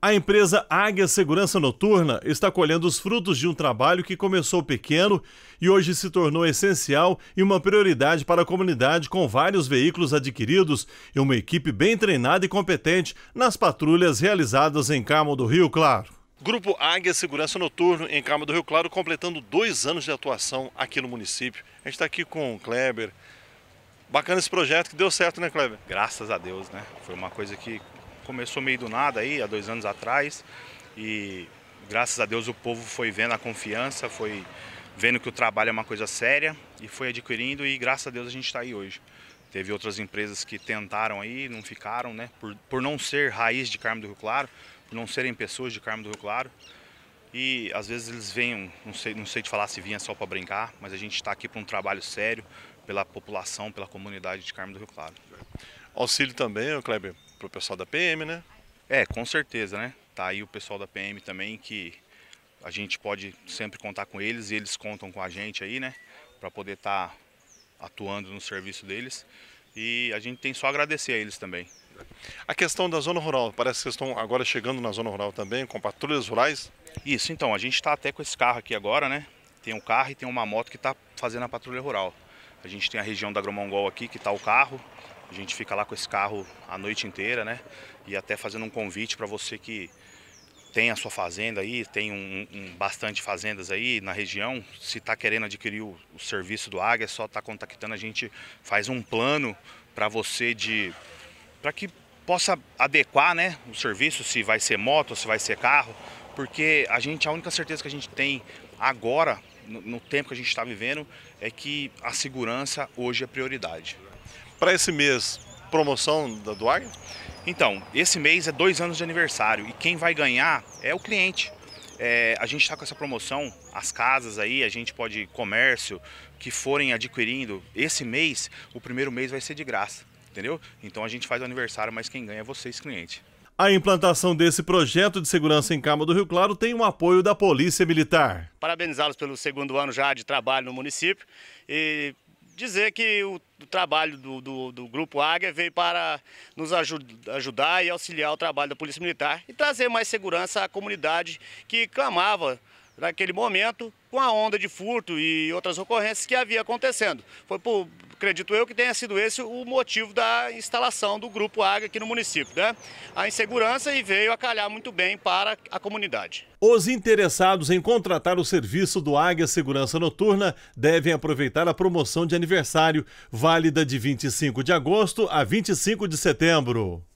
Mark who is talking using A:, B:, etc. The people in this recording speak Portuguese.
A: A empresa Águia Segurança Noturna está colhendo os frutos de um trabalho que começou pequeno e hoje se tornou essencial e uma prioridade para a comunidade, com vários veículos adquiridos e uma equipe bem treinada e competente nas patrulhas realizadas em Carmo do Rio Claro. Grupo Águia Segurança Noturno em Carmo do Rio Claro, completando dois anos de atuação aqui no município. A gente está aqui com o Kleber. Bacana esse projeto
B: que deu certo, né, Kleber? Graças a Deus, né? Foi uma coisa que começou meio do nada aí, há dois anos atrás, e graças a Deus o povo foi vendo a confiança, foi vendo que o trabalho é uma coisa séria e foi adquirindo e graças a Deus a gente está aí hoje. Teve outras empresas que tentaram aí, não ficaram, né? Por, por não ser raiz de Carmo do Rio Claro, por não serem pessoas de Carmo do Rio Claro. E às vezes eles vêm, não sei, não sei te falar se vinha só para brincar, mas a gente está aqui para um trabalho sério, pela população, pela comunidade de Carmo do Rio Claro. Auxílio também, Kleber? pro pessoal da PM, né? É, com certeza, né? Tá aí o pessoal da PM também que a gente pode sempre contar com eles e eles contam com a gente aí, né? Para poder estar tá atuando no serviço deles. E a gente tem só a agradecer a eles também.
A: A questão da zona rural, parece que estão agora chegando
B: na zona rural também, com patrulhas rurais? Isso, então, a gente está até com esse carro aqui agora, né? Tem um carro e tem uma moto que está fazendo a patrulha rural. A gente tem a região da Gromongol aqui, que está o carro, a gente fica lá com esse carro a noite inteira, né? E até fazendo um convite para você que tem a sua fazenda aí, tem um, um bastante fazendas aí na região. Se está querendo adquirir o, o, serviço do Águia, é só está contactando. A gente faz um plano para você de para que possa adequar, né, o serviço, se vai ser moto, se vai ser carro, porque a gente a única certeza que a gente tem agora no, no tempo que a gente está vivendo é que a segurança hoje é prioridade. Para esse mês, promoção da, do Então, esse mês é dois anos de aniversário e quem vai ganhar é o cliente. É, a gente está com essa promoção, as casas aí, a gente pode, comércio, que forem adquirindo esse mês, o primeiro mês vai ser de graça, entendeu? Então a gente faz o aniversário, mas quem ganha é vocês, cliente.
A: A implantação desse projeto de segurança em Cama do Rio Claro tem o apoio da Polícia Militar.
C: Parabenizá-los pelo segundo ano já de trabalho no município e dizer que o, o trabalho do, do, do, Grupo Águia veio para nos ajud, ajudar e auxiliar o trabalho da Polícia Militar e trazer mais segurança à comunidade que clamava naquele momento com a onda de furto e outras ocorrências que havia acontecendo. Foi por acredito eu que tenha sido esse o motivo da instalação do Grupo Águia aqui no município, né? A insegurança e veio a calhar muito bem para a comunidade.
A: Os interessados em contratar o serviço do Águia Segurança Noturna devem aproveitar a promoção de aniversário, válida de 25 de
C: agosto a 25 de setembro.